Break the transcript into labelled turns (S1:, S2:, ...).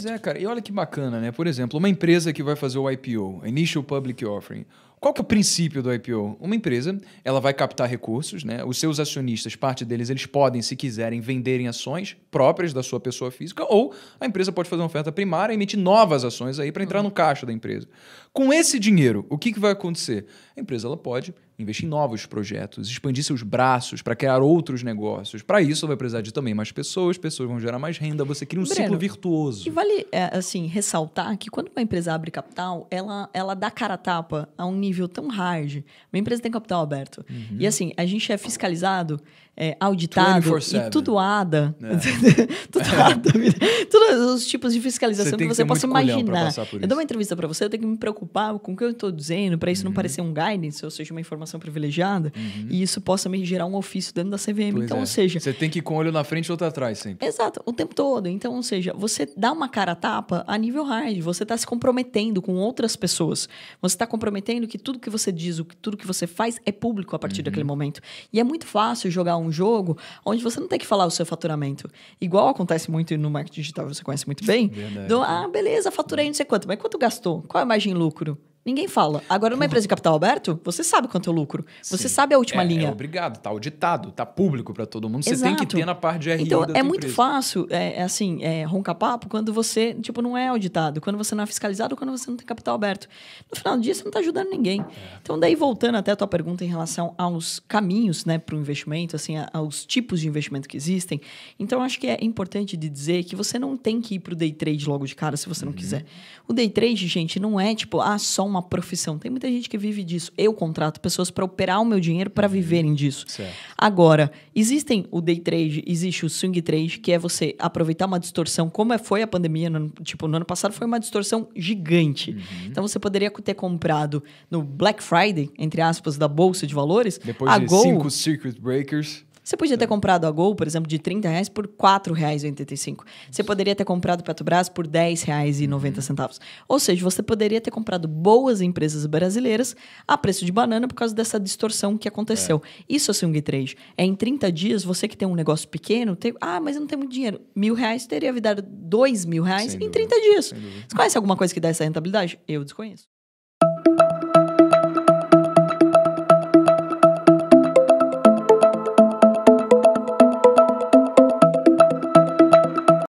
S1: Pois é, cara. E olha que bacana, né? Por exemplo, uma empresa que vai fazer o IPO, Initial Public Offering. Qual que é o princípio do IPO? Uma empresa, ela vai captar recursos, né? Os seus acionistas, parte deles, eles podem, se quiserem, venderem ações próprias da sua pessoa física ou a empresa pode fazer uma oferta primária e emitir novas ações aí para entrar uhum. no caixa da empresa. Com esse dinheiro, o que, que vai acontecer? A empresa ela pode investir em novos projetos, expandir seus braços para criar outros negócios. Para isso, vai precisar de também mais pessoas, pessoas vão gerar mais renda, você cria um Breno, ciclo virtuoso. E
S2: vale, é, assim, ressaltar que quando uma empresa abre capital, ela, ela dá cara a tapa a um nível tão hard. Uma empresa tem capital aberto. Uhum. E, assim, a gente é fiscalizado é, auditado e tudo ADA. É. tudo ADA. Todos os tipos de fiscalização você que, que você possa imaginar. Eu dou uma entrevista para você, eu tenho que me preocupar com o que eu estou dizendo, para isso uhum. não parecer um guidance, ou seja, uma informação privilegiada uhum. e isso possa me gerar um ofício dentro da CVM. Pois então, é. ou seja.
S1: Você tem que ir com o olho na frente e outro atrás sempre.
S2: Exato, o tempo todo. Então, ou seja, você dá uma cara a tapa a nível hard, você está se comprometendo com outras pessoas. Você está comprometendo que tudo que você diz, tudo que você faz é público a partir uhum. daquele momento. E é muito fácil jogar um jogo onde você não tem que falar o seu faturamento. Igual acontece muito no marketing digital, você conhece muito bem. Do, ah, beleza, faturei não sei quanto, mas quanto gastou? Qual é a margem lucro? Ninguém fala. Agora, numa empresa de capital aberto, você sabe quanto é o lucro. Sim. Você sabe a última é, é linha. É
S1: obrigado, tá auditado, tá público para todo mundo. Exato. Você tem que ter na parte de RI Então, é muito empresa.
S2: fácil, é, é, assim, é, roncar papo quando você, tipo, não é auditado, quando você não é fiscalizado, quando você não tem capital aberto. No final do dia, você não está ajudando ninguém. É. Então, daí, voltando até a tua pergunta em relação aos caminhos, né, para o investimento, assim, aos tipos de investimento que existem. Então, acho que é importante de dizer que você não tem que ir para o day trade logo de cara, se você não uhum. quiser. O day trade, gente, não é, tipo, ah, só uma uma profissão. Tem muita gente que vive disso. Eu contrato pessoas para operar o meu dinheiro para viverem disso. Certo. Agora, existem o day trade, existe o swing trade, que é você aproveitar uma distorção, como é, foi a pandemia, no, tipo, no ano passado foi uma distorção gigante. Uhum. Então você poderia ter comprado no Black Friday, entre aspas, da bolsa de valores, depois a de Gol, cinco
S1: circuit breakers
S2: você podia ter é. comprado a Gol, por exemplo, de 30 reais por R$ 4,85. Você poderia ter comprado Petrobras por R$ 10,90. Uhum. Ou seja, você poderia ter comprado boas empresas brasileiras a preço de banana por causa dessa distorção que aconteceu. É. Isso é swing trade. É em 30 dias, você que tem um negócio pequeno, tem, ah, mas eu não tenho muito dinheiro. Mil reais teria virado dois mil reais Sem em dúvida. 30 dias. Você conhece alguma coisa que dá essa rentabilidade? Eu desconheço.